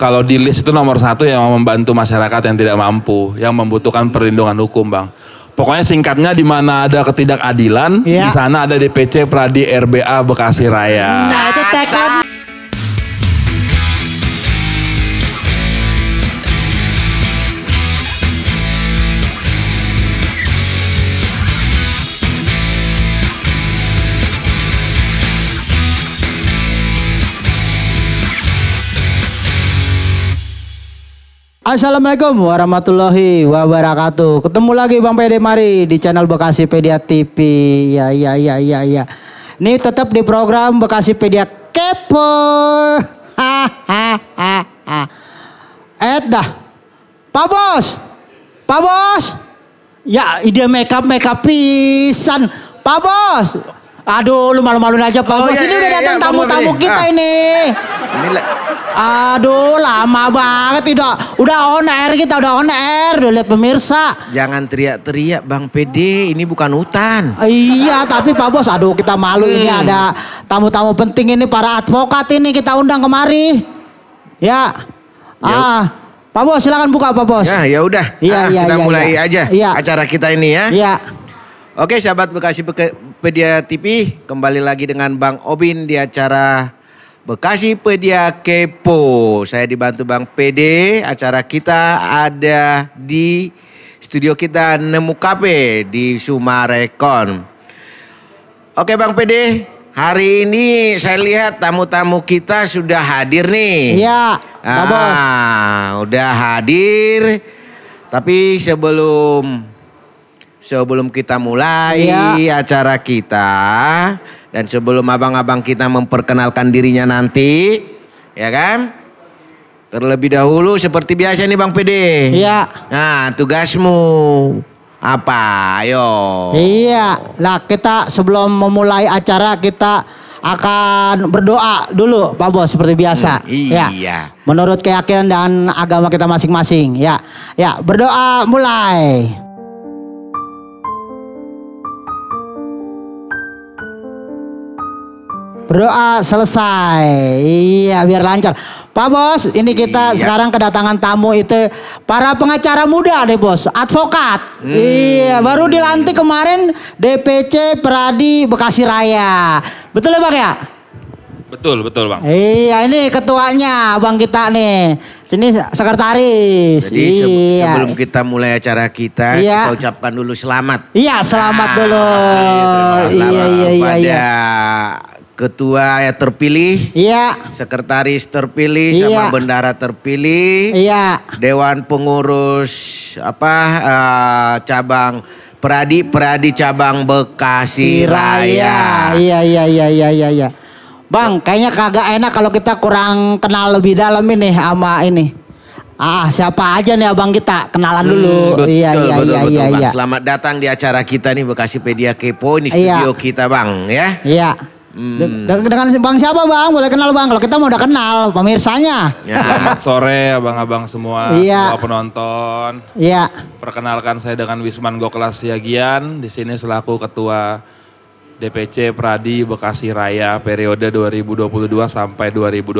kalau di list itu nomor satu yang membantu masyarakat yang tidak mampu, yang membutuhkan perlindungan hukum, Bang. Pokoknya singkatnya di mana ada ketidakadilan, ya. di sana ada DPC Pradi RBA Bekasi Raya. Nah, itu Assalamualaikum warahmatullahi wabarakatuh. Ketemu lagi Bang Pede Mari di channel Bekasi Pedia TV. Ya ya ya ya ya. Ini tetap di program Bekasi Pedia Kepo. Ha ha Ed dah. Pak Bos. Pak Bos. Ya, ide makeup makeup pisan. Pak Bos. Aduh, lu malu-maluin aja Pak. Oh, Bos, iya, ini iya, udah iya, datang tamu-tamu kita ah. ini. Inilah. Aduh, lama banget tidak. Udah on air kita, udah on air. Udah lihat pemirsa. Jangan teriak-teriak Bang PD, ini bukan hutan. Iya, tapi Pak Bos, aduh kita malu hmm. ini ada tamu-tamu penting ini para advokat ini kita undang kemari. Ya. ya. Ah, Pak Bos silakan buka Pak Bos. Ya, ya udah. Iya, ah, iya, kita ya, mulai ya. aja ya. acara kita ini ya. Iya. Oke, sahabat Bekasi Beke Pedia TV kembali lagi dengan Bang Obin di acara Bekasi Pedia Kepo. Saya dibantu Bang PD. Acara kita ada di studio kita Nemu Kafe di Sumarekon. Oke Bang PD, hari ini saya lihat tamu-tamu kita sudah hadir nih. Iya, Pak ah, Bos. Udah hadir. Tapi sebelum sebelum kita mulai iya. acara kita dan sebelum abang-abang kita memperkenalkan dirinya nanti, ya kan? Terlebih dahulu seperti biasa nih Bang PD. Iya. Nah, tugasmu apa? Ayo. Iya. Nah, kita sebelum memulai acara kita akan berdoa dulu Pak Bos seperti biasa. Hmm, ya. iya. Ya. Menurut keyakinan dan agama kita masing-masing. Ya. Ya, berdoa mulai. Berdoa ah, selesai. Iya, biar lancar. Pak Bos, ini kita iya. sekarang kedatangan tamu itu para pengacara muda nih Bos, advokat. Hmm. Iya, baru dilantik kemarin DPC Pradi Bekasi Raya. Betul ya Bang ya? Betul, betul Bang. Iya, ini ketuanya Bang kita nih. Sini sekretaris. Jadi iya. sebelum kita mulai acara kita, iya. kita ucapkan dulu selamat. Iya, selamat nah, dulu. Iya, iya, iya, iya, iya ketua ya terpilih, iya. sekretaris terpilih, iya. sama bendara terpilih, iya. dewan pengurus apa uh, cabang Peradi Peradi cabang Bekasi Raya. Iya iya iya iya iya iya. Bang, kayaknya kagak enak kalau kita kurang kenal lebih dalam ini ama ini. Ah, siapa aja nih abang kita? Kenalan hmm, dulu. betul, iya, iya, betul, iya, betul, iya, iya. Selamat datang di acara kita nih Bekasi Pedia Kepo ini iya. studio iya. kita, Bang, ya. Iya. Hmm. Dengan bang siapa bang? Boleh kenal bang? Kalau kita mau udah kenal pemirsanya. Ya, selamat sore abang-abang semua, iya. semua penonton. Iya. Perkenalkan saya dengan Wisman Goklas Siagian. Di sini selaku ketua DPC Pradi Bekasi Raya periode 2022 sampai 2026.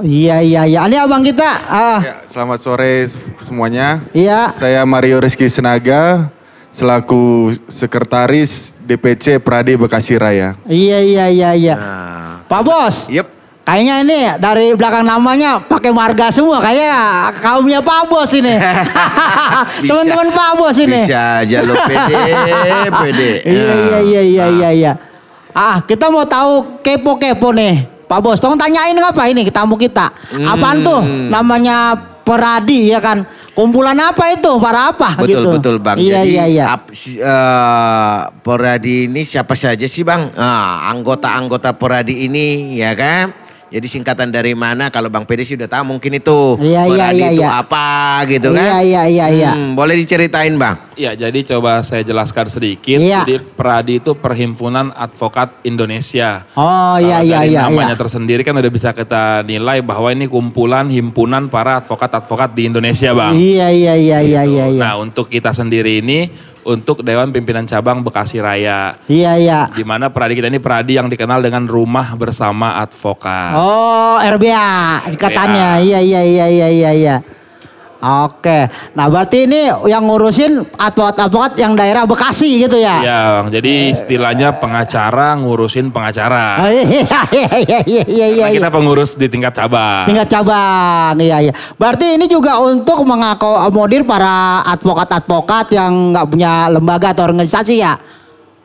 Iya iya iya. Ini abang kita. Ah. Ya, selamat sore semuanya. Iya. Saya Mario Rizky Senaga selaku sekretaris DPC Pradi Bekasi Raya. Iya iya iya iya. Nah, Pak Bos. Yep. Kayaknya ini dari belakang namanya pakai warga semua kayak kaumnya Pak Bos ini. Teman-teman Pak Bos ini. Bisa aja lo PD. PD. Iya, nah. iya iya iya iya iya iya. Ah, kita mau tahu kepo-kepo nih. Pak Bos, tolong tanyain apa ini tamu kita. Hmm. Apaan tuh hmm. namanya Peradi ya kan? Kumpulan apa itu? Para apa? Betul gitu. betul bang. Iya Jadi, iya iya. Ap, uh, Poradi ini siapa saja sih bang? Ah, anggota-anggota nah, Poradi ini ya kan? Jadi singkatan dari mana kalau Bang Pede sudah tahu mungkin itu. Iya iya iya itu ya. apa gitu kan? Iya iya iya iya. Hmm, boleh diceritain Bang? Iya, jadi coba saya jelaskan sedikit. Ya. Jadi Pradi itu Perhimpunan Advokat Indonesia. Oh iya uh, iya iya. namanya ya. tersendiri kan udah bisa kita nilai bahwa ini kumpulan himpunan para advokat-advokat di Indonesia, Bang. Iya iya iya iya iya, iya. Nah, untuk kita sendiri ini untuk Dewan Pimpinan Cabang Bekasi Raya. Iya, iya. Di mana pradi kita ini pradi yang dikenal dengan Rumah Bersama Advokat. Oh, RBA katanya Iya, iya, iya, iya, iya, iya. Oke, nah berarti ini yang ngurusin advokat-advokat yang daerah Bekasi gitu ya? Iya, Jadi istilahnya pengacara ngurusin pengacara. Iya, iya, iya, iya. Kita pengurus di tingkat cabang. Tingkat cabang, iya, iya. Berarti ini juga untuk mengakomodir para advokat-advokat yang nggak punya lembaga atau organisasi ya?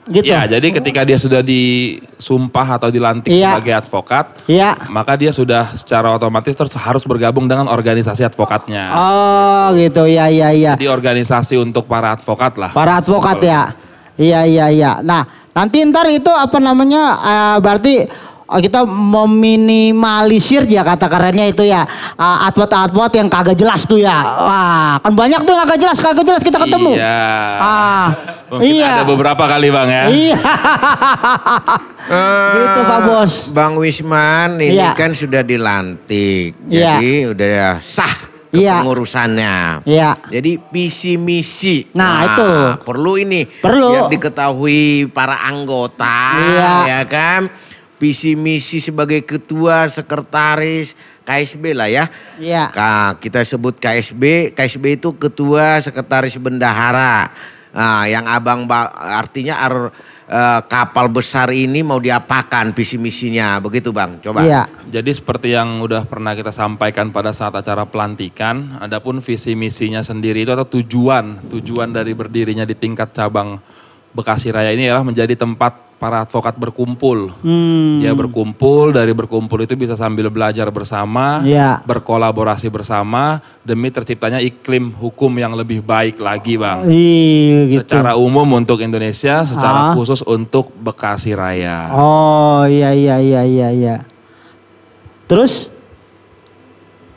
gitu. Ya, jadi ketika dia sudah disumpah atau dilantik ya. sebagai advokat, ya. maka dia sudah secara otomatis terus harus bergabung dengan organisasi advokatnya. Oh, gitu. Ya, ya, ya. Di organisasi untuk para advokat lah. Para advokat so, ya. Iya, iya, iya. Nah, nanti ntar itu apa namanya? Uh, berarti Oh, kita meminimalisir ya kata kerennya itu ya uh, ah, atwat-atwat yang kagak jelas tuh ya. Wah, kan banyak tuh kagak jelas, kagak jelas kita ketemu. Iya. Ah, Mungkin iya. ada beberapa kali Bang ya. Iya. uh, gitu Pak Bos. Bang Wisman ini iya. kan sudah dilantik. Iya. Jadi udah ya sah Iya. pengurusannya. Iya. Jadi visi misi. Nah, nah itu perlu ini. Perlu. Biar diketahui para anggota. Iya. Ya kan visi misi sebagai ketua sekretaris KSB lah ya. Iya. Nah, kita sebut KSB, KSB itu ketua sekretaris bendahara. Nah, yang abang artinya ar, eh, kapal besar ini mau diapakan visi misinya begitu bang coba iya. jadi seperti yang udah pernah kita sampaikan pada saat acara pelantikan adapun visi misinya sendiri itu atau tujuan tujuan dari berdirinya di tingkat cabang Bekasi Raya ini adalah menjadi tempat para advokat berkumpul. Hmm. Ya berkumpul, dari berkumpul itu bisa sambil belajar bersama, ya. berkolaborasi bersama demi terciptanya iklim hukum yang lebih baik lagi, Bang. Iya, gitu. Secara umum untuk Indonesia, secara ah. khusus untuk Bekasi Raya. Oh, iya iya iya iya iya. Terus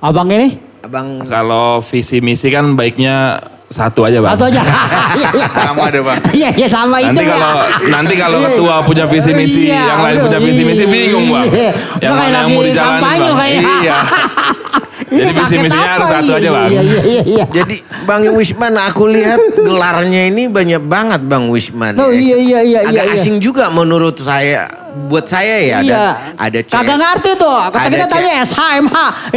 Abang ini? Abang kalau visi misi kan baiknya satu aja bang. Satu aja. Iya, iya, iya. sama deh bang. Iya iya sama nanti itu. Kalau, Nanti kalau ketua punya visi misi, iya, yang lain punya visi misi bingung bang. Iya, yang mana yang mau dijalani bang. Iya. Jadi visi misinya harus satu aja bang. Iya, iya, iya, Jadi Bang Wisman aku lihat gelarnya ini banyak banget Bang Wisman. Oh iya iya iya. Agak iya, iya. asing juga menurut saya buat saya ya iya. ada ada C. Kagak ngerti tuh. Kata ada kita C. tadi eh, SH,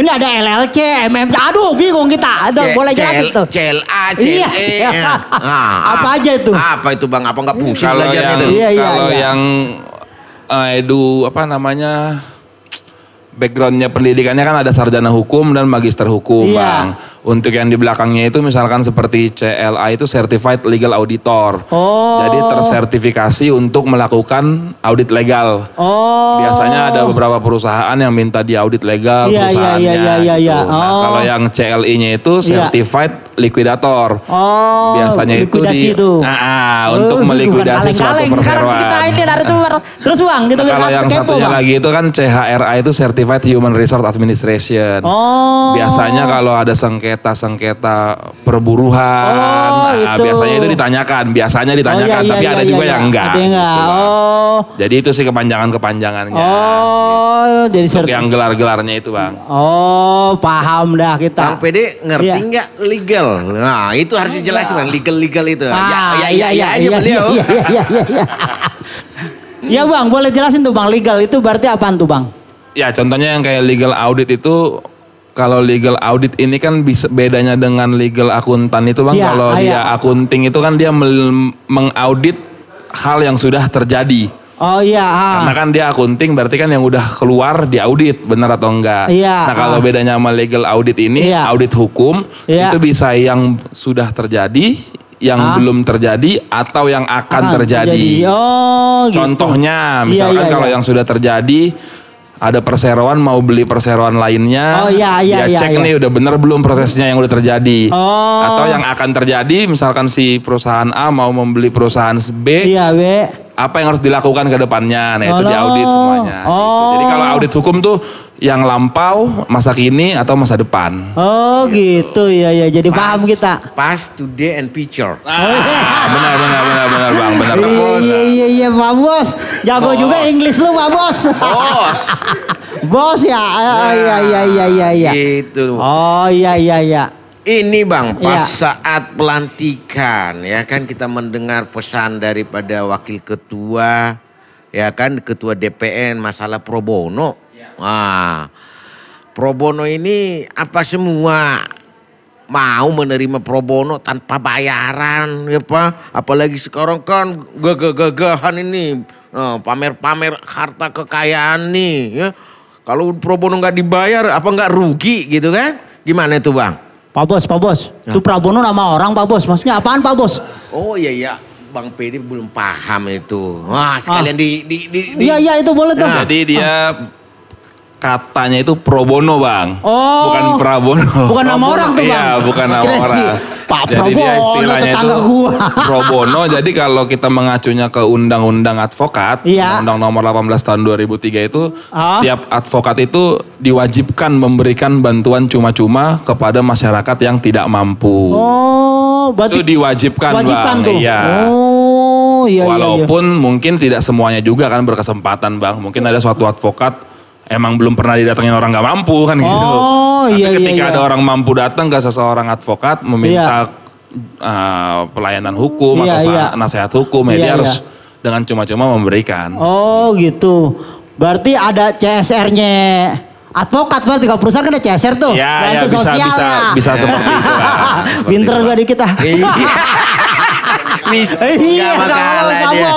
Ini ada LLC, MMC. Aduh bingung kita. Aduh, C, boleh jelasin tuh. CLA, CLE. Iya, CLA. Nah, ah. apa aja itu? Apa itu Bang? Apa enggak pusing belajarnya itu? Iya, iya, kalau iya. yang uh, edu apa namanya backgroundnya pendidikannya kan ada sarjana hukum dan magister hukum iya. bang. Untuk yang di belakangnya itu misalkan seperti CLA itu Certified Legal Auditor. Oh. Jadi tersertifikasi untuk melakukan audit legal. Oh. Biasanya ada beberapa perusahaan yang minta diaudit audit legal iya, iya, iya, perusahaannya. Iya, iya, iya, iya, Nah kalau oh. yang CLI-nya itu iya. Certified iya likuidator. Oh, biasanya itu di itu. Ah, ah, uh, nah, uh, untuk melikuidasi suatu perseroan. Kita ini dari itu terus uang gitu. Nah, kalau yang kepo, satunya bang. lagi itu kan CHRA itu Certified Human Resource Administration. Oh. Biasanya kalau ada sengketa-sengketa perburuhan, oh, nah, itu. biasanya itu ditanyakan, biasanya oh, ditanyakan, oh, iya, tapi iya, ada iya, juga iya. yang enggak. Ada enggak. Gitu oh. Jadi itu sih kepanjangan-kepanjangannya. Oh, jadi untuk yang gelar-gelarnya itu, Bang. Oh, paham dah kita. Bang PD ngerti enggak iya. legal? legal. Nah, itu harus dijelasin bang legal-legal itu. Ya, ah, ya, ya, iya, ya, ya, ya, ya, ya, ya, ya, ya. Ya bang, boleh jelasin tuh bang, legal itu berarti apaan tuh bang? Ya contohnya yang kayak legal audit itu kalau legal audit ini kan bisa bedanya dengan legal akuntan itu bang. Ya, kalau ah, dia ya. akunting itu kan dia mel- mengaudit hal yang sudah terjadi. Oh iya. Ah. Karena kan dia akunting berarti kan yang udah keluar di audit benar atau enggak. Iya. Nah kalau ah. bedanya sama legal audit ini iya. audit hukum iya. itu bisa yang sudah terjadi, yang ah. belum terjadi atau yang akan ah, terjadi. terjadi. Oh, gitu. Contohnya iya, misalkan iya, iya, kalau iya. yang sudah terjadi ada perseroan mau beli perseroan lainnya. Oh iya iya ya, iya. cek iya. nih udah bener belum prosesnya yang udah terjadi. Oh. Atau yang akan terjadi misalkan si perusahaan A mau membeli perusahaan B. Iya B. Apa yang harus dilakukan ke depannya? Nah itu di oh, audit semuanya. Gitu. Oh. Gitu. Jadi kalau audit hukum tuh yang lampau masa kini atau masa depan. Oh gitu, gitu ya ya jadi past, paham kita. Past today and future. Oh, iya. Ah, benar benar benar benar Bang, benar. Iya iya Eh, Pak Bos. Jago bos. juga Inggris lu Pak Bos. Bos. bos ya. Oh nah, iya iya iya iya iya. Gitu. Oh iya iya iya. Ini Bang, iya. pas ya. saat pelantikan ya kan kita mendengar pesan daripada wakil ketua ya kan ketua DPN masalah pro bono. Ya. Ah. Pro ini apa semua mau menerima pro bono tanpa bayaran ya Pak. Apalagi sekarang kan gagah-gagahan ini nah, pamer-pamer uh, harta kekayaan nih ya. Kalau bono nggak dibayar apa nggak rugi gitu kan? Gimana itu Bang? Pak Bos, Pak Bos. Itu nah. Prabono nama orang Pak Bos. Maksudnya apaan Pak Bos? Oh iya iya. Bang Pedi belum paham itu. Wah sekalian ah. di, di, di, di... Iya iya itu boleh tuh. Nah. jadi dia ah katanya itu pro bono bang. Oh. Bukan prabono. Bukan nama orang tuh iya, bang. Iya bukan nama orang. Pak jadi dia istilahnya tetangga itu gua. pro bono. Jadi kalau kita mengacunya ke undang-undang advokat. Iya. Undang nomor 18 tahun 2003 itu. Oh. Setiap advokat itu diwajibkan memberikan bantuan cuma-cuma kepada masyarakat yang tidak mampu. Oh. Berarti itu diwajibkan, diwajibkan bang. Tuh. Iya. Oh. Oh, iya, Walaupun iya, iya. mungkin tidak semuanya juga kan berkesempatan bang. Mungkin ada suatu advokat emang belum pernah didatengin orang nggak mampu kan gitu. Oh iya Tapi iya, ketika iya, ada orang mampu datang ke seseorang advokat meminta iya. uh, pelayanan hukum iya, atau iya. nasihat hukum ya iya, dia iya. harus dengan cuma-cuma memberikan. Oh gitu. Berarti ada CSR-nya advokat berarti kalau perusahaan kan ada CSR tuh. Iya, ya, bisa, sosial bisa, bisa seperti itu. Pinter gue dikit ah. Iya. Bisa. Iya, bakalan dia.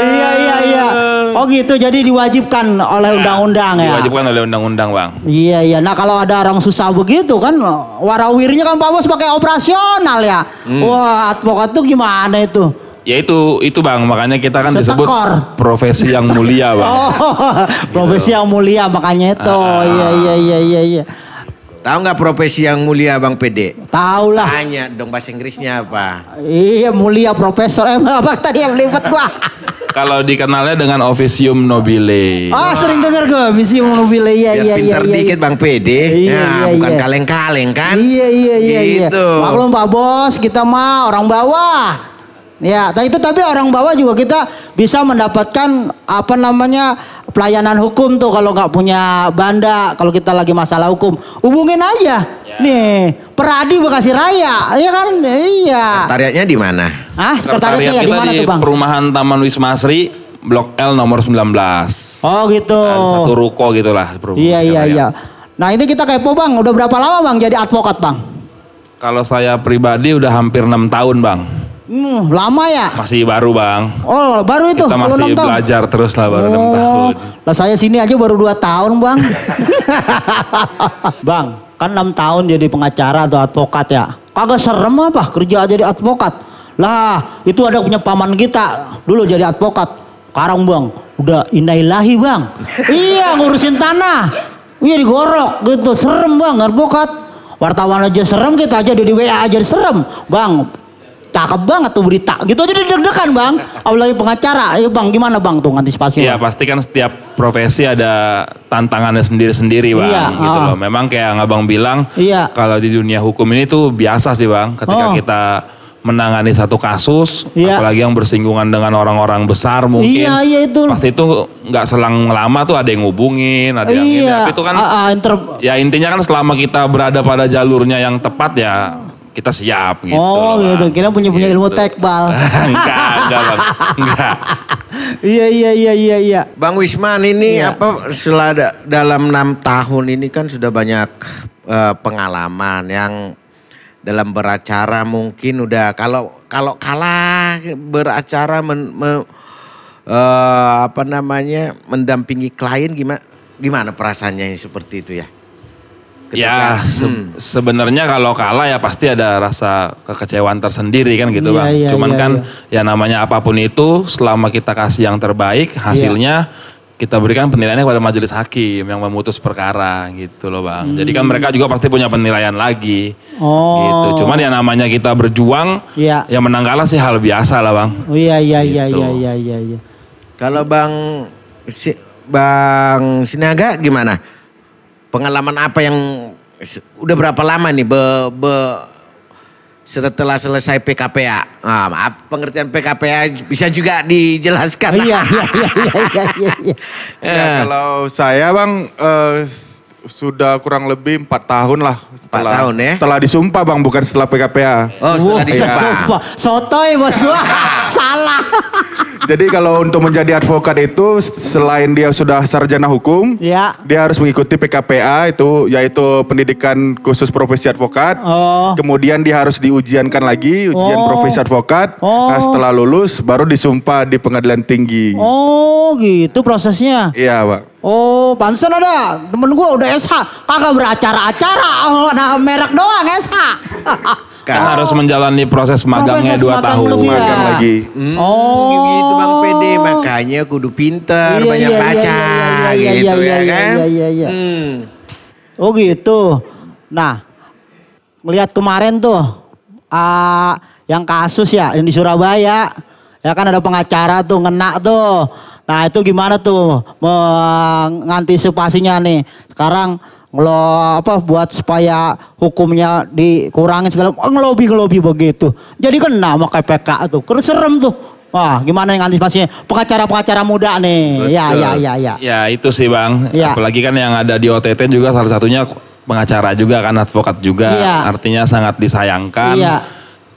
Iya, iya, iya. Eh. Oh gitu, jadi diwajibkan oleh undang-undang ya. Diwajibkan oleh undang-undang, Bang. Iya, iya. Nah, kalau ada orang susah begitu kan warawirnya kan Pak Bos pakai operasional ya. Hmm. Wah, advokat tuh gimana itu? Ya itu itu bang makanya kita kan Setekor. disebut profesi yang mulia bang. Oh, gitu. profesi gitu. yang mulia makanya itu. Iya ah. iya iya iya. Ya. Tahu nggak profesi yang mulia Bang PD? Tahu lah. Tanya dong bahasa Inggrisnya apa? Iya mulia profesor eh, apa tadi yang lewat gua. Kalau dikenalnya dengan Officium Nobile. Ah Wah. sering dengar gue Officium Nobile iya, ya Biar iya iya. Pinter iya. dikit Bang PD. Iya, nah, iya, bukan kaleng-kaleng kan? Iya iya iya. Gitu. Iya. Maklum Pak Bos kita mah orang bawah. Ya, itu tapi orang bawah juga kita bisa mendapatkan apa namanya pelayanan hukum tuh kalau nggak punya banda, kalau kita lagi masalah hukum, hubungin aja. Ya. Nih, Peradi Bekasi Raya, ya kan? Iya. Sekretariatnya di mana? Ah, sekretariatnya ya, di mana tuh, Bang? Perumahan Taman Wisma Asri, Blok L nomor 19. Oh, gitu. Nah, satu ruko gitulah Iya, iya, iya. Nah, ini kita kepo, Bang. Udah berapa lama, Bang, jadi advokat, Bang? Kalau saya pribadi udah hampir enam tahun, Bang. Hmm, lama ya? Masih baru bang. Oh, baru itu? Kita masih belajar terus lah baru oh, tahun. Lah saya sini aja baru 2 tahun bang. bang, kan 6 tahun jadi pengacara atau advokat ya. Kagak serem apa kerja jadi advokat? Lah, itu ada punya paman kita dulu jadi advokat. Karang bang, udah inailahi bang. iya ngurusin tanah. Iya digorok gitu, serem bang advokat wartawan aja serem kita aja di WA aja serem bang cakep banget tuh berita. Gitu aja deg-degan bang. Apalagi pengacara, ayo bang gimana bang tuh antisipasinya? Iya pasti kan setiap profesi ada tantangannya sendiri-sendiri bang. Iya, gitu uh. loh. Memang kayak yang abang bilang, iya. kalau di dunia hukum ini tuh biasa sih bang. Ketika oh. kita menangani satu kasus, iya. apalagi yang bersinggungan dengan orang-orang besar mungkin. Iya, iya itu. Pasti itu nggak selang lama tuh ada yang ngubungin, ada yang iya. ini. Tapi itu kan, uh, uh, inter... ya intinya kan selama kita berada pada jalurnya yang tepat ya kita siap gitu. Oh lah, gitu, kan. kita punya punya gitu. ilmu tekbal. enggak, enggak bang, enggak. iya iya iya iya iya. Bang Wisman ini iya. apa setelah dalam enam tahun ini kan sudah banyak uh, pengalaman yang dalam beracara mungkin udah kalau kalau kalah beracara men, me, uh, apa namanya mendampingi klien gimana gimana perasaannya seperti itu ya? Ketika, ya se hmm. sebenarnya kalau kalah ya pasti ada rasa kekecewaan tersendiri kan gitu iya, bang. Ya, Cuman ya, kan ya. ya namanya apapun itu selama kita kasih yang terbaik iya. hasilnya ya. kita berikan penilaiannya kepada majelis hakim yang memutus perkara gitu loh bang. Hmm. Jadi kan mereka juga pasti punya penilaian lagi. Gitu. Oh. Gitu. Cuman ya namanya kita berjuang ya, ya menang kalah sih hal biasa lah bang. Oh iya iya iya gitu. iya iya iya. Ya. Kalau bang si, bang Sinaga gimana? pengalaman apa yang udah berapa lama nih be, be setelah selesai PKPA. Nah, maaf, pengertian PKPA bisa juga dijelaskan. Iya, iya, iya, iya ya, eh. kalau saya bang uh, sudah kurang lebih empat tahun lah setelah 4 tahun ya. Setelah disumpah bang, bukan setelah PKPA. Oh, setelah wow, disumpah. Ya. Sotoy bos gua. Salah. Jadi kalau untuk menjadi advokat itu selain dia sudah sarjana hukum, ya. dia harus mengikuti PKPA itu yaitu pendidikan khusus profesi advokat. Oh. Kemudian dia harus diujiankan lagi ujian oh. profesi advokat. Nah, oh. Nah, setelah lulus baru disumpah di pengadilan tinggi. Oh, gitu prosesnya. Iya, Pak. Oh, pansen ada. Temen gua udah SH. Kakak beracara-acara, nah merek doang SH. kan oh. harus menjalani proses magangnya dua tahun. Iya. Proses Magang lagi. Hmm, oh, oh. gitu Bang PD. Makanya kudu pinter, iya, banyak iya, iya baca iya, iya, iya, iya, gitu iya, ya kan. Iya, iya, iya. Hmm. Oh gitu. Nah, melihat kemarin tuh uh, yang kasus ya yang di Surabaya ya kan ada pengacara tuh ngenak tuh Nah itu gimana tuh mengantisipasinya nih? Sekarang lo apa buat supaya hukumnya dikurangin segala ngelobi ngelobi begitu. Jadi kena pakai KPK tuh, keren serem tuh. Wah, gimana yang antisipasinya? Pengacara-pengacara muda nih. Betul. Ya, ya, ya, ya. Ya, itu sih, Bang. Ya. Apalagi kan yang ada di OTT juga salah satunya pengacara juga kan, advokat juga. Ya. Artinya sangat disayangkan. Ya.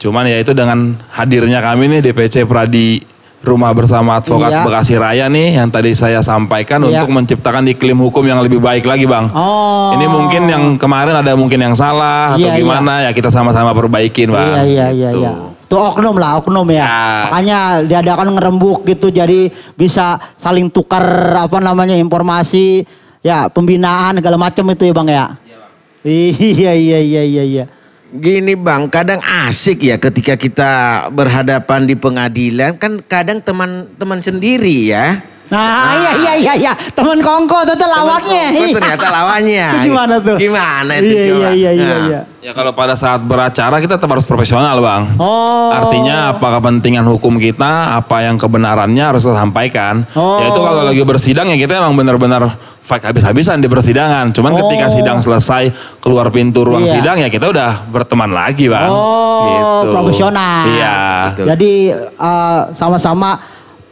Cuman ya itu dengan hadirnya kami nih DPC Pradi Rumah Bersama Advokat iya. Bekasi Raya nih yang tadi saya sampaikan iya. untuk menciptakan iklim hukum yang lebih baik lagi Bang. Oh. Ini mungkin yang kemarin ada mungkin yang salah iya, atau iya. gimana iya. ya kita sama-sama perbaikin Bang. Iya iya iya gitu. iya. Itu oknum lah oknum ya. ya. Makanya diadakan ngerembuk gitu jadi bisa saling tukar apa namanya informasi ya pembinaan segala macam itu ya Bang ya. Iya Bang. iya iya iya iya. iya. Gini Bang, kadang asik ya ketika kita berhadapan di pengadilan kan kadang teman-teman sendiri ya. Nah, ah. iya ah. iya iya iya, teman kongko iya. itu tuh lawannya. Itu ternyata lawannya. gimana tuh? Gimana itu iya, iya coba? Iya iya ah. iya nah. Ya kalau pada saat beracara kita tetap harus profesional, Bang. Oh. Artinya apa kepentingan hukum kita, apa yang kebenarannya harus kita Oh. Ya itu kalau lagi bersidang ya kita emang benar-benar fight habis-habisan di persidangan. Cuman oh. ketika sidang selesai keluar pintu ruang iya. sidang ya kita udah berteman lagi bang. Oh gitu. profesional. Iya. Gitu. Jadi sama eh, sama-sama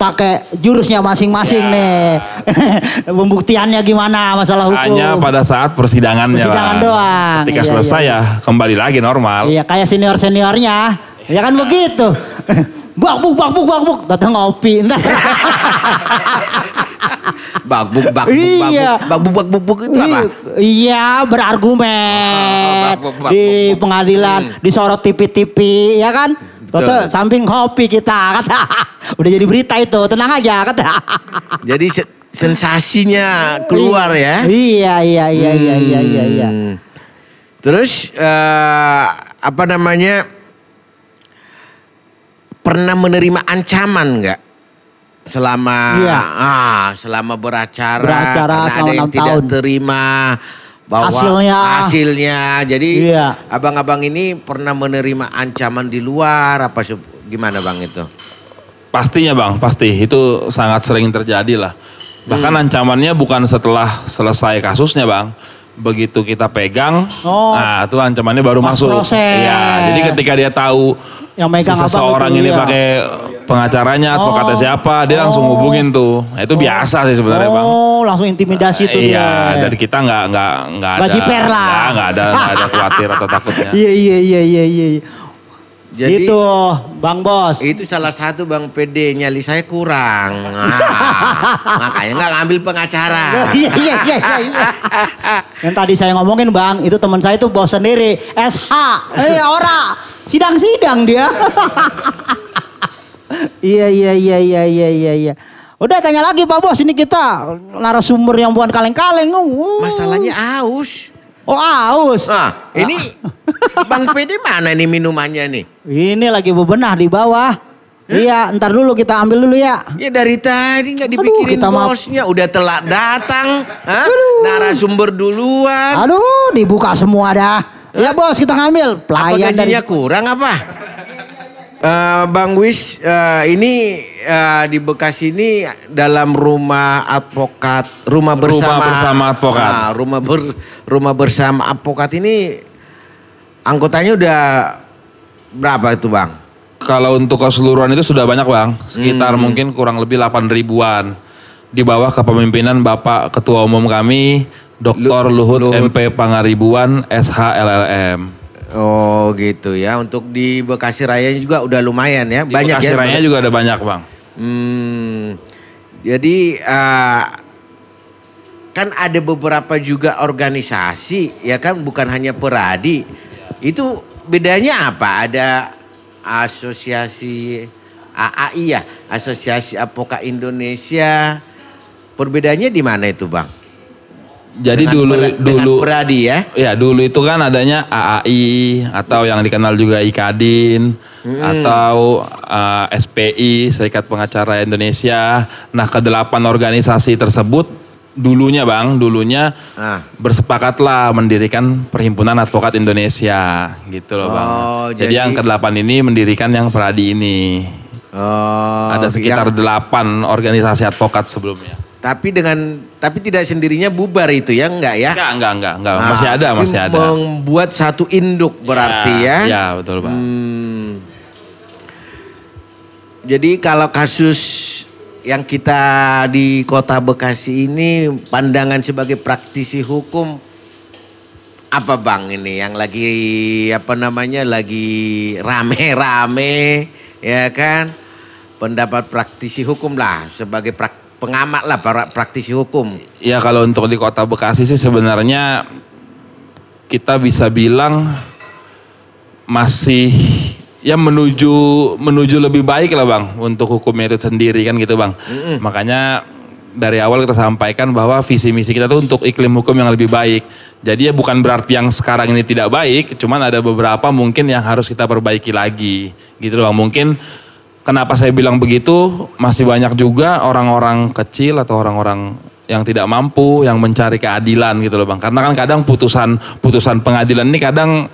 pakai jurusnya masing-masing ya. nih. Pembuktiannya gimana masalah hukum? Hanya pada saat persidangannya. Persidangan bang. doang. Ketika iya, selesai iya. ya iya. kembali lagi normal. Iya kayak senior seniornya, ya kan begitu. Buk, buk, bak buk, datang ngopi. Bagbuk, bagbuk, iya. bagbuk, bagbuk, bagbuk itu apa? Iya, berargumen oh, bak, bak, di pengadilan, hmm. disorot TV-TV, ya kan? Toto samping kopi kita, kata. Udah jadi berita itu, tenang aja, kata. jadi se sensasinya keluar iya, ya? Iya, iya, iya, hmm. iya, iya, iya. iya. Terus uh, apa namanya? Pernah menerima ancaman nggak? selama iya. ah selama beracara, beracara ada yang tidak tahun. terima bahwa hasilnya hasilnya jadi abang iya. abang-abang ini pernah menerima ancaman di luar apa gimana bang itu pastinya bang pasti itu sangat sering terjadi lah bahkan hmm. ancamannya bukan setelah selesai kasusnya bang begitu kita pegang oh. nah itu ancamannya baru Pas masuk proses. ya jadi ketika dia tahu yang megang si seseorang ini iya. pakai pengacaranya, advokatnya oh. siapa, dia oh. langsung hubungin tuh. Nah, itu oh. biasa sih sebenarnya oh, bang. Oh, langsung intimidasi uh, tuh. Iya, dari kita nggak nggak nggak ada. Bajiper lah. Nggak ada nggak ada khawatir atau takutnya. Iya iya iya iya iya. Jadi, itu Bang Bos. Itu salah satu Bang PD nyali saya kurang. Nah, makanya nggak ngambil pengacara. Iya, iya, iya iya iya. Yang tadi saya ngomongin Bang, itu teman saya itu bos sendiri, SH. Eh ora, sidang-sidang dia. Iya iya iya iya iya iya iya. Udah tanya lagi Pak Bos, ini kita narasumber yang bukan kaleng-kaleng. Oh. Masalahnya aus. Oh aus. Nah, ah. ini Bang PD mana ini minumannya nih? Ini lagi bebenah di bawah. Iya, ntar dulu kita ambil dulu ya. Ya dari tadi nggak dipikirin Aduh, kita bosnya, udah telat datang. Aduh. Narasumber duluan. Aduh, dibuka semua dah. Ya bos, kita ngambil. Pelayan apa gajinya dari... kurang apa? Eh, bang Wish, eh, uh, ini uh, di Bekasi ini dalam rumah advokat, rumah bersama, rumah bersama advokat, nah, rumah ber, rumah bersama advokat ini anggotanya udah berapa itu bang? Kalau untuk keseluruhan itu sudah banyak bang, sekitar hmm. mungkin kurang lebih 8 ribuan di bawah kepemimpinan Bapak Ketua Umum kami, Dr. Luhut, Luhut. MP Pangaribuan, SHLLM. Oh gitu ya. Untuk di Bekasi Raya juga udah lumayan ya. Di banyak Bekasi ya. Raya juga ada banyak bang. Hmm. Jadi uh, kan ada beberapa juga organisasi ya kan bukan hanya peradi. Itu bedanya apa? Ada asosiasi AAI ya, Asosiasi Apoka Indonesia. Perbedaannya di mana itu, Bang? Jadi dengan dulu pra, dulu Pradi ya. Ya, dulu itu kan adanya AAI atau yang dikenal juga IKADIN hmm. atau uh, eh, SPI Serikat Pengacara Indonesia. Nah, kedelapan organisasi tersebut dulunya Bang, dulunya ah. bersepakatlah mendirikan Perhimpunan Advokat Indonesia gitu loh Bang. jadi, oh, jadi yang kedelapan ini mendirikan yang Pradi ini. Oh, ada sekitar yang... delapan organisasi advokat sebelumnya. Tapi dengan tapi tidak sendirinya bubar itu ya enggak ya? Enggak, enggak, enggak, enggak. Nah, masih ada, masih ada. Membuat satu induk ya, berarti ya. Ya, ya betul, Pak. Hmm. Jadi kalau kasus yang kita di Kota Bekasi ini pandangan sebagai praktisi hukum apa Bang ini yang lagi apa namanya lagi rame-rame ya kan? pendapat praktisi hukum lah sebagai praktisi pengamat lah para praktisi hukum. Ya kalau untuk di kota Bekasi sih sebenarnya kita bisa bilang masih ya menuju menuju lebih baik lah bang untuk hukumnya itu sendiri kan gitu bang. mm hmm Makanya dari awal kita sampaikan bahwa visi misi kita tuh untuk iklim hukum yang lebih baik. Jadi ya bukan berarti yang sekarang ini tidak baik, cuman ada beberapa mungkin yang harus kita perbaiki lagi gitu loh bang. Mungkin Kenapa saya bilang begitu? Masih banyak juga orang-orang kecil atau orang-orang yang tidak mampu, yang mencari keadilan gitu loh bang. Karena kan kadang putusan putusan pengadilan ini kadang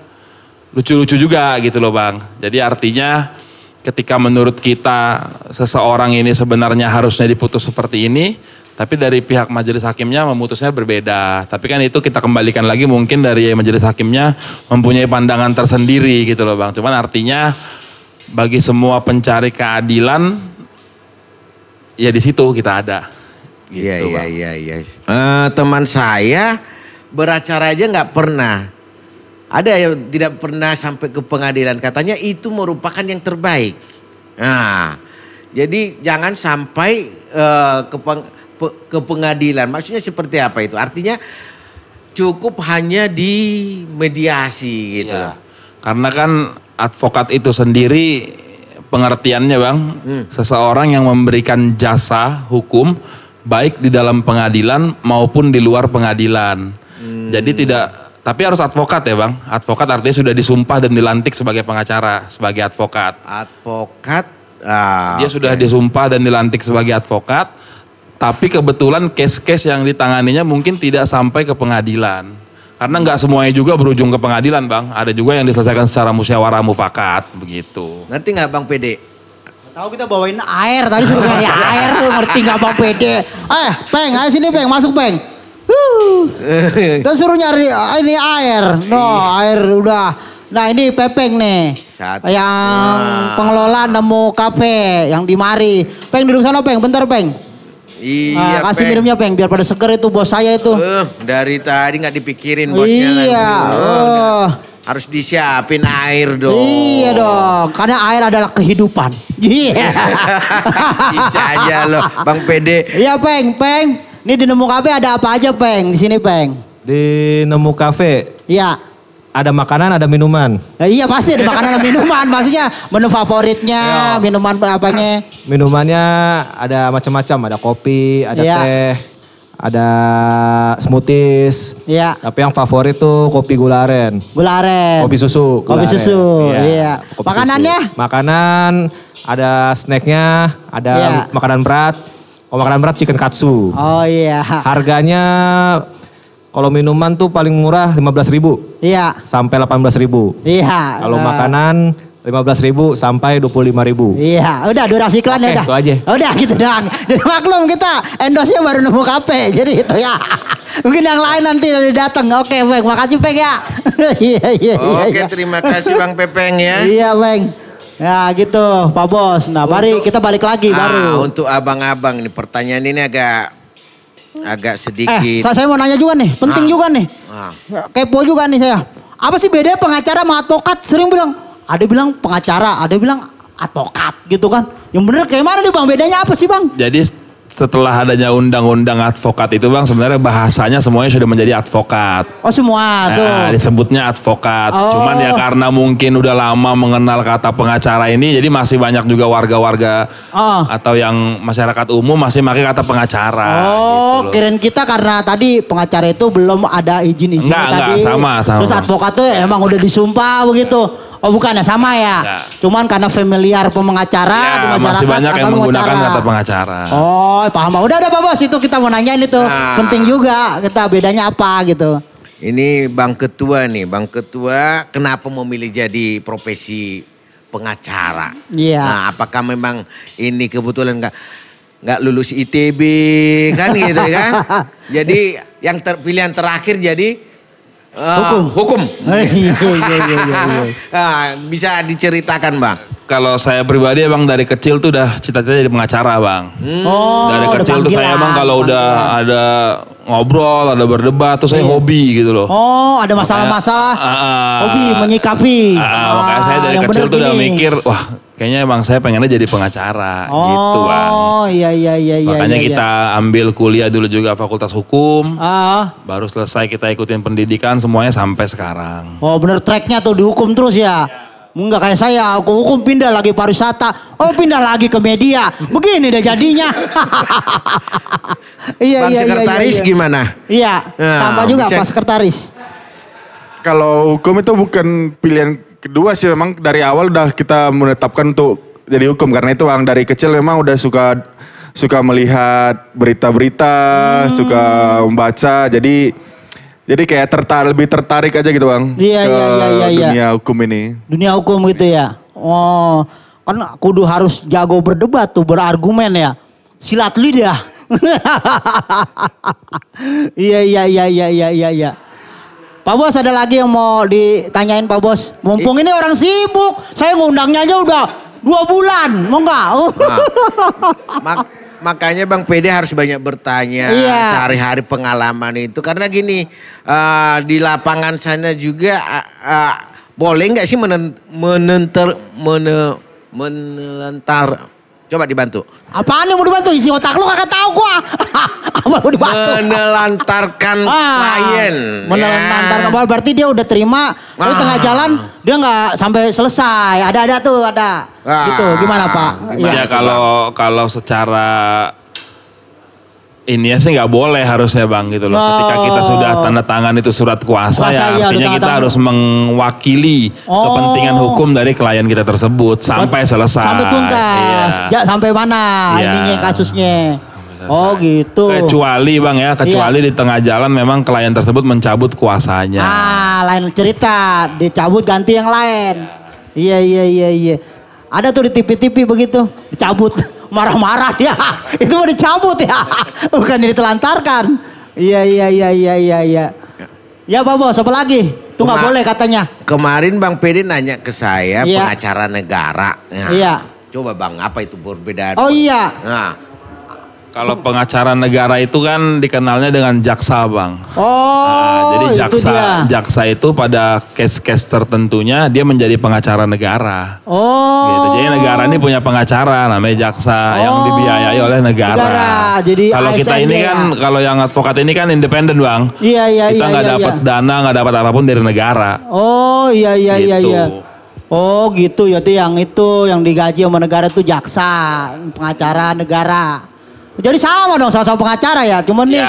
lucu-lucu juga gitu loh bang. Jadi artinya ketika menurut kita seseorang ini sebenarnya harusnya diputus seperti ini, tapi dari pihak majelis hakimnya memutusnya berbeda. Tapi kan itu kita kembalikan lagi mungkin dari majelis hakimnya mempunyai pandangan tersendiri gitu loh bang. Cuman artinya bagi semua pencari keadilan ya di situ kita ada. iya, gitu, iya, iya, Ya. Uh, teman saya beracara aja nggak pernah. Ada yang tidak pernah sampai ke pengadilan. Katanya itu merupakan yang terbaik. Nah, jadi jangan sampai uh, ke, peng, pe, ke pengadilan. Maksudnya seperti apa itu? Artinya cukup hanya di mediasi gitu. Ya, karena kan advokat itu sendiri pengertiannya bang hmm. seseorang yang memberikan jasa hukum baik di dalam pengadilan maupun di luar pengadilan hmm. jadi tidak tapi harus advokat ya bang advokat artinya sudah disumpah dan dilantik sebagai pengacara sebagai advokat advokat ah, dia okay. sudah disumpah dan dilantik sebagai advokat tapi kebetulan case-case yang ditanganinya mungkin tidak sampai ke pengadilan karena nggak semuanya juga berujung ke pengadilan bang. Ada juga yang diselesaikan secara musyawarah mufakat begitu. Ngerti nggak bang PD? Tahu kita bawain air tadi suruh nyari air lu ngerti nggak bang PD? Eh, peng, ayo sini peng, masuk peng. Huh. Terus suruh nyari ah, ini air. No, iya. air udah. Nah ini Pepeng nih. Satu. Yang nah. pengelola nemu kafe yang di mari. Peng duduk sana Peng, bentar Peng. Iya. Nah, kasih peng. minumnya peng biar pada seger itu bos saya itu. Uh, dari tadi nggak dipikirin bosnya iya, lagi. Iya. Oh, harus disiapin air dong. Iya dong, karena air adalah kehidupan. Iya. Bisa aja loh, Bang pede. Iya peng, peng. Ini di Nemu Cafe ada apa aja peng di sini peng? Di Nemu Cafe. Iya ada makanan, ada minuman. Ya, iya pasti ada makanan dan minuman. Maksudnya menu favoritnya, Yo. Iya. minuman apanya? Minumannya ada macam-macam, ada kopi, ada ya. teh, ada smoothies. Iya. Tapi yang favorit tuh kopi gula aren. Gula aren. Kopi susu. Gula kopi susu. Iya, iya. Kopi Makanannya? Susu. Makanan ada snacknya, ada ya. makanan berat. Oh makanan berat chicken katsu. Oh iya. Harganya kalau minuman tuh paling murah belas ribu. Iya. Sampai belas ribu. Iya. Kalau uh. makanan belas ribu sampai dua puluh lima ribu. Iya, udah durasi iklan ya udah. Itu aja. Udah gitu doang. Jadi maklum kita endosnya baru nemu kafe, jadi itu ya. Mungkin yang lain nanti dari datang. Oke, Bang. Makasih, Peng ya. iya, iya, iya. Oke, iya. terima kasih Bang Pepeng ya. iya, Bang. Ya gitu, Pak Bos. Nah, untuk, mari kita balik lagi ah, baru. Untuk abang-abang nih, pertanyaan ini agak Eh, Agak sedikit. Eh, saya, mau nanya juga nih, penting ah. juga nih. Ah. Kepo juga nih saya. Apa sih bedanya pengacara sama advokat? Sering bilang, ada bilang pengacara, ada bilang advokat gitu kan. Yang bener kayak mana nih bang, bedanya apa sih bang? Jadi setelah adanya undang-undang advokat itu bang sebenarnya bahasanya semuanya sudah menjadi advokat. Oh semua eh, tuh. Nah, disebutnya advokat. Oh. Cuman ya karena mungkin udah lama mengenal kata pengacara ini jadi masih banyak juga warga-warga oh. atau yang masyarakat umum masih pakai kata pengacara. Oh gitu keren kita karena tadi pengacara itu belum ada izin-izin tadi. Enggak, sama, sama. Terus advokat tuh emang udah disumpah begitu. Oh bukan ya sama ya. Cuman karena familiar pemengacara ya, di masyarakat masih banyak yang menggunakan pengacara. kata pengacara. Oh paham. Udah ada Pak Bos itu kita mau nanyain itu. Nah. Penting juga kita bedanya apa gitu. Ini Bang Ketua nih, Bang Ketua kenapa memilih jadi profesi pengacara? Iya. Nah, apakah memang ini kebetulan enggak nggak lulus ITB kan gitu kan. Jadi yang ter, pilihan terakhir jadi hukum. Ah, hukum. Iya, iya, iya, ah, bisa diceritakan bang. Kalau saya pribadi emang dari kecil tuh udah cita-cita jadi pengacara bang. Hmm. Oh, dari kecil tuh saya emang kalau udah ada ngobrol, ada berdebat, tuh saya yeah. hobi gitu loh. Oh, ada masalah-masalah. Uh, hobi menyikapi. Uh, makanya saya dari kecil tuh gini. udah mikir, wah kayaknya emang saya pengennya jadi pengacara oh, gitu bang. Oh iya iya iya iya. Makanya iya, iya. kita ambil kuliah dulu juga fakultas hukum. Ah. Baru selesai kita ikutin pendidikan semuanya sampai sekarang. Oh bener tracknya tuh dihukum terus ya. Enggak kayak saya, aku hukum pindah lagi pariwisata, oh pindah lagi ke media. Begini deh jadinya. Iya, iya, iya iya, sekretaris iya, iya. gimana? Iya, nah, sama juga bisa... Pak Sekretaris. Kalau hukum itu bukan pilihan kedua sih memang dari awal udah kita menetapkan untuk jadi hukum karena itu orang dari kecil memang udah suka suka melihat berita-berita, hmm. suka membaca. Jadi jadi kayak tertar lebih tertarik aja gitu, Bang. Iya, ke iya, iya, iya, iya. dunia hukum ini. Dunia hukum gitu ya. Oh, kan kudu harus jago berdebat tuh, berargumen ya. Silat lidah. iya, iya, iya, iya, iya, iya, iya. Pak Bos ada lagi yang mau ditanyain Pak Bos? Mumpung ini orang sibuk, saya ngundangnya aja udah dua bulan, mau nggak? Nah, mak makanya Bang PD harus banyak bertanya iya. sehari-hari pengalaman itu karena gini uh, di lapangan sana juga uh, uh, boleh nggak sih menenter, menenter, Coba dibantu. Apaan yang mau dibantu? Isi otak lu kagak tahu gua. Apa mau dibantu? Menelantarkan ah, klien. Menelantarkan. Ya. Berarti dia udah terima, tapi ah. tengah jalan dia nggak sampai selesai. Ada ada tuh, ada. Ah. Gitu. Gimana, Pak? Gimana iya. ya kalau kalau secara ini sih nggak boleh harusnya bang gitu loh. Oh. Ketika kita sudah tanda tangan itu surat kuasa, kuasa ya iya, artinya kita kita harus mewakili oh. kepentingan hukum dari klien kita tersebut sampai selesai. Sampai tuntas. Iya. sampai mana iya. ininya kasusnya? Oh gitu. Kecuali bang ya, kecuali iya. di tengah jalan memang klien tersebut mencabut kuasanya. Ah, lain cerita, dicabut ganti yang lain. Iya iya iya iya. iya. Ada tuh di tipi tipi begitu, dicabut. marah-marah ya. Itu mau dicabut ya. Bukan ditelantarkan. Iya iya iya iya iya iya. Ya Pak Bos, apa lagi? Itu nggak boleh katanya. Kemarin Bang Pedi nanya ke saya ya. pengacara negara. Nah, iya. Coba Bang, apa itu perbedaan? Oh iya. Nah, kalau pengacara negara itu kan dikenalnya dengan jaksa, Bang. Oh. Nah, jadi jaksa itu dia. jaksa itu pada case-case tertentunya dia menjadi pengacara negara. Oh. Gitu. Jadi negara ini punya pengacara namanya jaksa oh. yang dibiayai oleh negara. negara. Jadi kalau kita ini ya. kan kalau yang advokat ini kan independen, Bang. Iya, iya, iya. Kita nggak iya, dapat iya. dana, nggak dapat apapun dari negara. Oh, iya, iya, iya gitu. iya, iya. Oh gitu, jadi yang itu yang digaji sama negara itu jaksa, pengacara negara. Jadi sama dong sama-sama pengacara ya, cuman ya, nih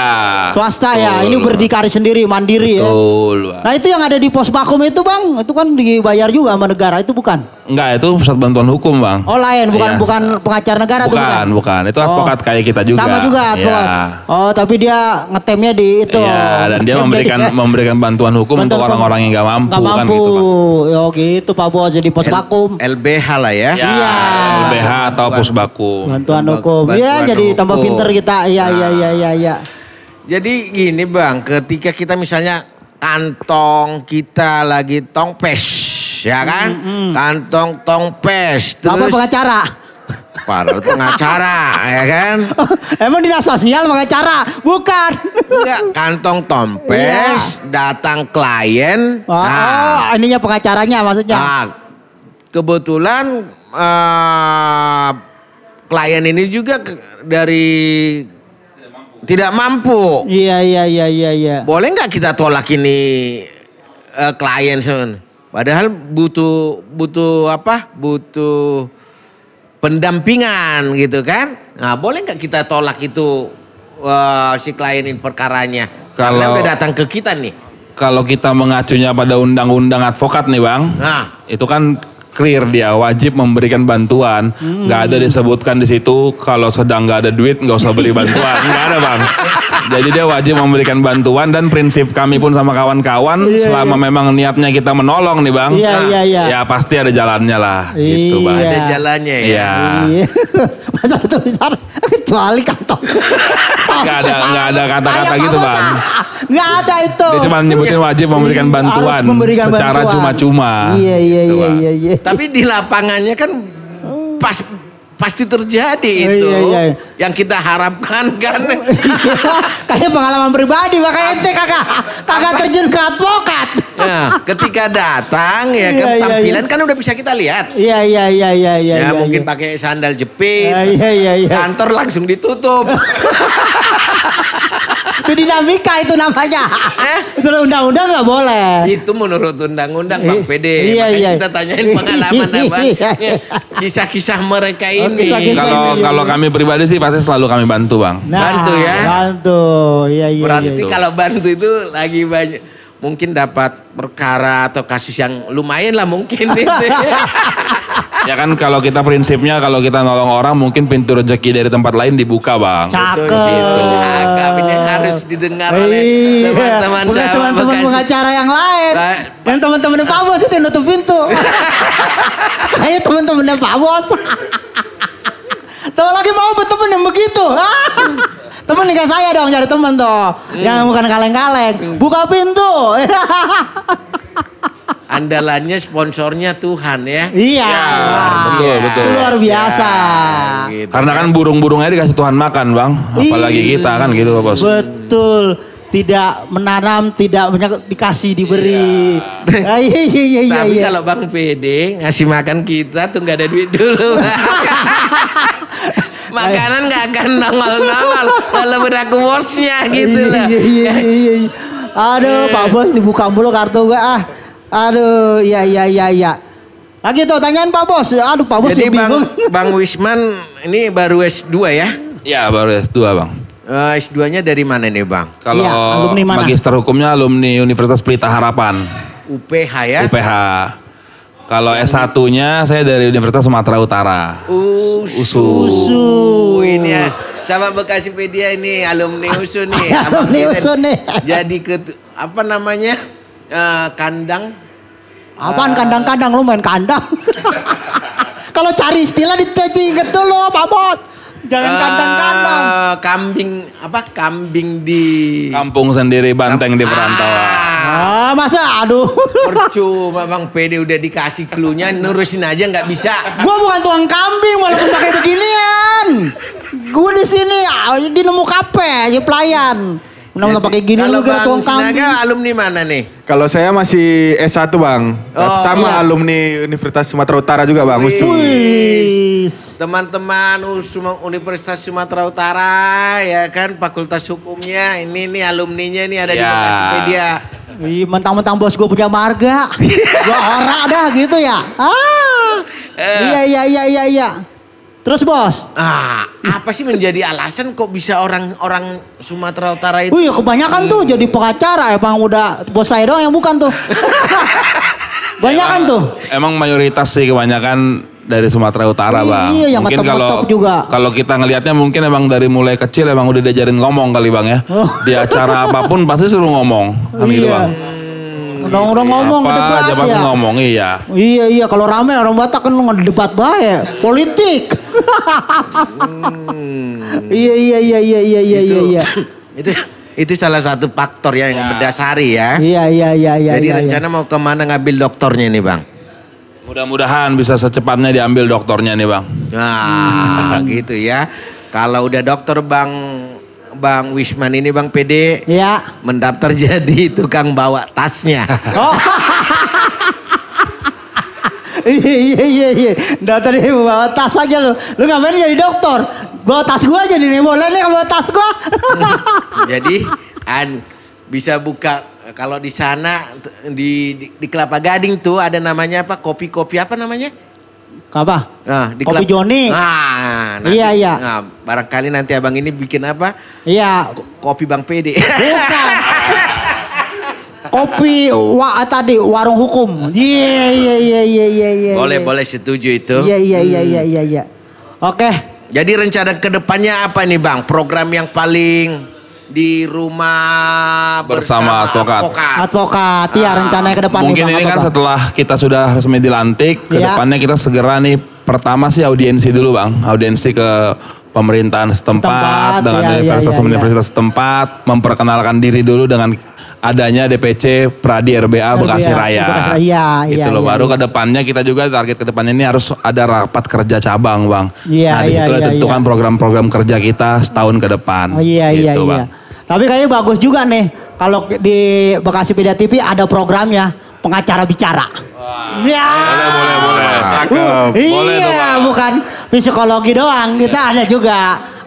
swasta betul. ya. Ini berdikari sendiri, mandiri ya. betul. ya. Nah, itu yang ada di pos bakum itu, Bang, itu kan dibayar juga sama negara, itu bukan? Enggak, itu pusat bantuan hukum, Bang. Oh, lain, bukan ya. bukan pengacara negara bukan, tuh bukan. Bukan, itu advokat oh. kayak kita juga. Sama juga iya. advokat. Ya. Oh, tapi dia ngetemnya di itu. Iya, dan dia memberikan di, memberikan bantuan hukum bantuan untuk orang-orang yang gak mampu, gak mampu. kan gitu, Bang. Yo gitu, Pak Bos, jadi pos L bakum. LBH lah ya. Iya. Ya, LBH atau pos bakum. Bantuan hukum. Iya, jadi tambah pinter kita. Iya, iya, nah. iya, iya, iya. Jadi gini Bang, ketika kita misalnya kantong kita lagi tongpes, ya hmm, kan? Mm -hmm. Kantong tongpes. Terus Apa pengacara? Para pengacara, ya kan? Oh, emang dinas sosial pengacara? Bukan. Enggak, kantong tompes, yeah. datang klien. Oh, oh nah, oh, ininya pengacaranya maksudnya. Nah, kebetulan uh, klien ini juga dari tidak mampu. Iya iya iya iya. iya. Boleh nggak kita tolak ini uh, klien sun? Padahal butuh butuh apa? Butuh pendampingan gitu kan? Nah, boleh nggak kita tolak itu uh, si klien ini perkaranya? Kalau Karena udah datang ke kita nih. Kalau kita mengacunya pada undang-undang advokat nih bang, nah. itu kan clear dia wajib memberikan bantuan. Nggak hmm. ada disebutkan di situ kalau sedang nggak ada duit nggak usah beli bantuan. Nggak ada bang. Jadi dia wajib memberikan bantuan dan prinsip kami pun sama kawan-kawan yeah, selama yeah. memang niatnya kita menolong nih bang. Iya yeah, iya iya. Ya pasti ada jalannya lah. Yeah. Gitu iya. bang. Ada jalannya ya. Iya. Yeah. Masa itu besar kecuali kantong. Gak ada nggak ada kata-kata gitu bang. Nggak ada itu. Dia cuma nyebutin iya. wajib memberikan iya, bantuan. memberikan secara cuma-cuma. Iya iya gitu, iya iya. Tapi di lapangannya kan pas pasti terjadi oh, Iya, iya. Yang kita harapkan kan. Kaya pengalaman pribadi makanya ente kakak kakak terjun ke advokat. ya, ketika datang ya iya, kan iya, tampilan iya, kan udah bisa kita lihat. Iya, iya iya iya iya Ya iya, mungkin iya. pakai sandal jepit. iya iya. iya. Kantor langsung ditutup. Itu dinamika itu namanya. Eh? Itu undang-undang gak boleh. Itu menurut undang-undang Bang Pede. Iya, Makanya iya. iya. kita tanyain pengalaman apa iya, iya. Kisah-kisah mereka oh, ini. kalau ini, kalau kami pribadi sih pasti selalu kami bantu Bang. Nah, bantu ya. Bantu. Iya iya. Berarti iya, iya. kalau bantu itu lagi banyak mungkin dapat perkara atau kasus yang lumayan lah mungkin itu. ya kan kalau kita prinsipnya kalau kita nolong orang mungkin pintu rezeki dari tempat lain dibuka bang. Cakep. Gitu. Cakep. Ini harus didengar oleh teman-teman saya. teman-teman pengacara yang lain. dan teman-teman Pak Bos itu nutup pintu. Saya teman teman Pak Bos. Tahu lagi mau bertemu yang begitu. Temen nikah saya dong cari temen tuh. Hmm. Yang bukan kaleng-kaleng. Hmm. Buka pintu. Andalannya sponsornya Tuhan ya. Iya. Ya, betul, iya. betul. Itu luar biasa. Ya, gitu. Karena kan, kan burung burungnya dikasih Tuhan makan, Bang. Apalagi kita kan gitu, Bos. Betul tidak menanam, tidak banyak dikasih diberi. Iya. iya, iya, iya, iya. Tapi iya. kalau Bang PD ngasih makan kita tuh gak ada duit dulu. makanan nggak akan nongol-nongol kalau aku worstnya gitu iya, loh. Iya, iya, iya, iya. iya. Aduh, iya. Pak Bos dibuka mulu kartu gue ah. Aduh, iya, iya, iya, iya. Lagi tuh tangan Pak Bos. Aduh, Pak Bos Jadi Bang, Bang Wisman ini baru S2 ya? Ya, baru S2, Bang. Uh, eh, S2-nya dari mana nih Bang? Kalau ya, magister hukumnya alumni Universitas Pelita Harapan. UPH ya? UPH. Kalau S1-nya saya dari Universitas Sumatera Utara. Usu. Usu. Usu. Ini ya. Sama Bekasipedia ini alumni Usu nih. alumni Usu nih. Jadi ke apa namanya? Uh, kandang. Apaan kandang eh, kandang-kandang lu main kandang? Kalau cari istilah inget dulu, Pak Bos. Jangan eh, kandang-kandang. kambing apa? Kambing di kampung sendiri, banteng Kamp di perantauan. Ah. ah, masa aduh. Percuma Bang PD udah dikasih klunya nurusin aja nggak bisa. Gua bukan tuang kambing walaupun pakai beginian. Gue di sini ah, di nemu kafe, di pelayan. Kenapa pakai gini lu kira tuang kambing? Kalau alumni mana nih? Kalau saya masih S1 bang. Oh, Sama iya. alumni Universitas Sumatera Utara juga bang. Wis. Teman-teman Universitas Sumatera Utara ya kan Fakultas Hukumnya ini nih alumninya ini ada yeah. di ya. media. Wih, mentang-mentang bos gue punya marga. gue orang dah gitu ya. Ah. Eh. Iya, iya, iya, iya, iya. Terus bos? Ah, apa sih menjadi alasan kok bisa orang-orang Sumatera Utara itu? Wih, kebanyakan hmm. tuh jadi pengacara ya, bang. udah bos saya doang yang bukan tuh. banyak kan tuh. Emang mayoritas sih kebanyakan dari Sumatera Utara, iya, Bang. Iya, yang mungkin kalau juga. Kalau kita ngelihatnya mungkin emang dari mulai kecil emang udah diajarin ngomong kali, Bang ya. Oh. Di acara apapun pasti suruh ngomong. Kan gitu, iya. gitu, Bang. Nah, orang iya, iya. ngomong apa, debat ya. ngomong iya. Iya iya kalau rame orang Batak kan ngedebat bae politik. hmm. iya iya iya iya iya iya iya. iya. itu itu salah satu faktor ya yang ya. mendasari ya. Iya iya iya iya. Jadi iya, iya. rencana iya. mau kemana ngambil dokternya nih bang? Mudah-mudahan bisa secepatnya diambil dokternya nih bang. Nah hmm. gitu ya. Kalau udah dokter bang Bang Wisman ini Bang PD ya. mendaftar jadi tukang bawa tasnya. Oh. Iya, iya iya iya daftar Dokter ini bawa tas aja lu. Lu ngapain jadi dokter? Bawa tas gua aja nih. Boleh nih bawa tas gua. jadi an bisa buka kalau di sana di, di di Kelapa Gading tuh ada namanya apa? Kopi-kopi apa namanya? Apa? Nah, di kopi Kelapa, Joni. Nah, Nah, iya, nanti, iya iya. Nah, barangkali nanti abang ini bikin apa? Iya. Kopi Bang Pedi. Bukan. kopi wa tadi warung hukum. Iya iya iya iya iya. Ya, boleh ya. boleh setuju itu. Iya iya iya hmm. iya iya. Ya. Oke. Jadi rencana kedepannya apa nih bang? Program yang paling di rumah bersama, bersama advokat. Advokat, advokat. ya ah. ke depan Mungkin ini kan setelah kita sudah resmi dilantik, ke iya. depannya kita segera nih Pertama sih audiensi dulu bang, audiensi ke pemerintahan setempat, setempat dengan iya, iya, universitas iya, universitas ya, ya, universitas setempat, memperkenalkan diri dulu dengan adanya DPC Pradi RBA, Bekasi Raya. Bekasi Raya. Gitu iya, loh. baru iya. ke depannya kita juga target ke depannya ini harus ada rapat kerja cabang, Bang. Iya, nah, di situ tentukan iya. program-program kerja kita setahun ke depan. Oh, iya, gitu, iya, bang. iya. Tapi kayaknya bagus juga nih kalau di Bekasi Pidatipi TV ada programnya pengacara bicara. Wah, ya. Boleh, boleh, boleh. Uh, boleh iya, dong, bukan psikologi doang. Kita ya. ada juga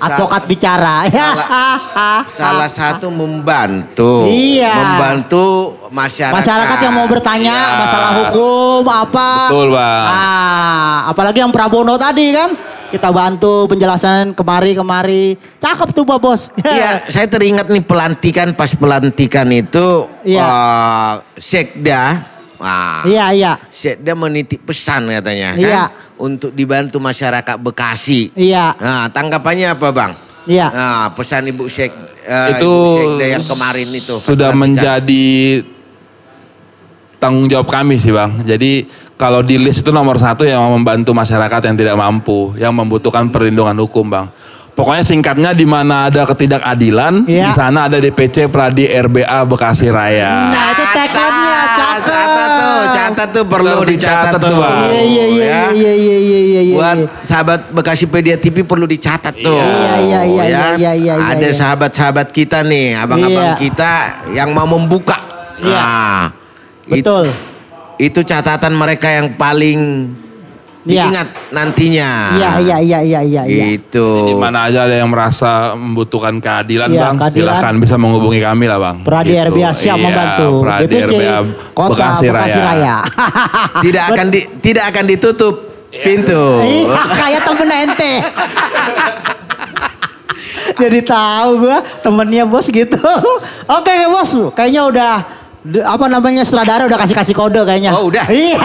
advokat bicara. Ya. Salah, salah satu membantu. Iya. Membantu masyarakat. Masyarakat yang mau bertanya ya. masalah hukum apa. Betul, Bang. Ah, apalagi yang Prabono tadi kan kita bantu penjelasan kemari-kemari. Cakep tuh Pak Bos. Iya, saya teringat nih pelantikan pas pelantikan itu iya. uh, sekda Wah, iya iya. Sekda menitip pesan katanya kan iya. untuk dibantu masyarakat Bekasi. Iya. Nah, tanggapannya apa Bang? Iya. Nah, pesan Ibu Sek uh, itu Ibu Sekda yang kemarin itu sudah pelantikan. menjadi tanggung jawab kami sih Bang. Jadi kalau di list itu nomor satu yang membantu masyarakat yang tidak mampu, yang membutuhkan perlindungan hukum, Bang. Pokoknya singkatnya di mana ada ketidakadilan, ya. di iya. sana ada DPC Pradi RBA Bekasi Raya. Nah, itu tagline-nya catat. Catat tuh, catat tuh perlu Lalu dicatat, tuh. Iya iya iya, ya. iya iya iya iya iya iya. Buat sahabat Bekasi Pedia TV perlu dicatat tuh. Iya ya. iya iya iya iya. Ada sahabat-sahabat kita nih, abang-abang ya. kita yang mau membuka. Iya. Nah, Betul. It, itu catatan mereka yang paling ya. diingat nantinya. Iya, iya, iya, iya, iya. iya. Itu. Di mana aja ada yang merasa membutuhkan keadilan, ya, Bang. Keadilan. Silahkan bisa menghubungi kami lah, Bang. Pradi gitu. RBA siap iya, membantu. Pradi DPC, RBA Kota Bekasi Raya. Bekasi Raya. tidak akan di, tidak akan ditutup ya. pintu. Iya, kayak temen ente. Jadi tahu gua temennya bos gitu. Oke, bos. Kayaknya udah apa namanya sutradara udah kasih kasih kode kayaknya. Oh udah. Iya.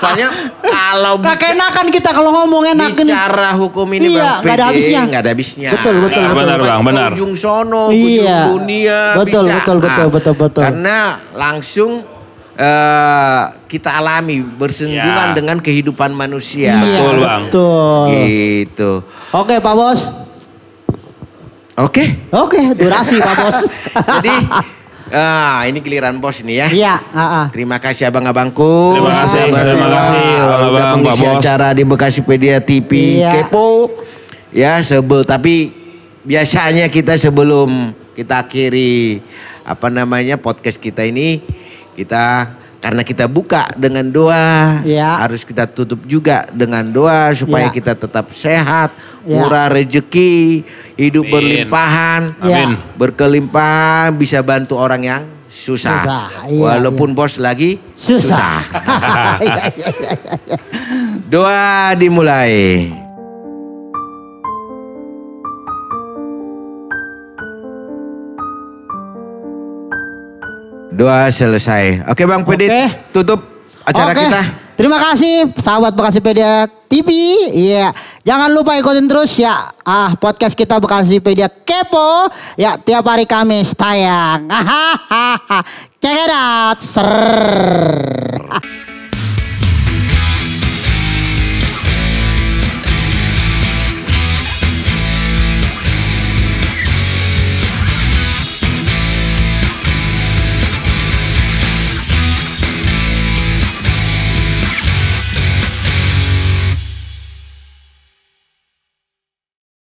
Soalnya kalau kakek enakan kita kalau ngomong enak bicara hukum ini iya, bang ada habisnya. Gak ada habisnya. Betul betul. Ya, benar bang benar. Ujung sono, iya. ujung dunia. Betul bisa. betul betul nah, betul betul. Karena langsung uh, kita alami bersinggungan ya. dengan kehidupan manusia. Iya, betul bang. Betul. Gitu. Oke pak bos. Oke. Okay. Oke okay, durasi pak bos. Jadi Ah, ini giliran bos ini ya. Iya, uh, uh. Terima kasih abang-abangku. Terima kasih, kasih. terima kasih. udah mengisi acara di Bekasi Pedia TV iya. Kepo. Ya, sebel tapi biasanya kita sebelum kita akhiri apa namanya podcast kita ini kita karena kita buka dengan doa, ya. harus kita tutup juga dengan doa supaya ya. kita tetap sehat, ya. murah rezeki, hidup Amin. berlimpahan, Amin. Ya. berkelimpahan, bisa bantu orang yang susah. susah. Iya, Walaupun iya. bos lagi susah. susah. doa dimulai. Dua selesai. Oke Bang Pedit, okay. tutup acara okay. kita. Terima kasih sahabat Bekasi Pedia TV. Iya, yeah. jangan lupa ikutin terus ya ah podcast kita Bekasi Pedia Kepo ya tiap hari Kamis tayang. Check it out. Serrrr.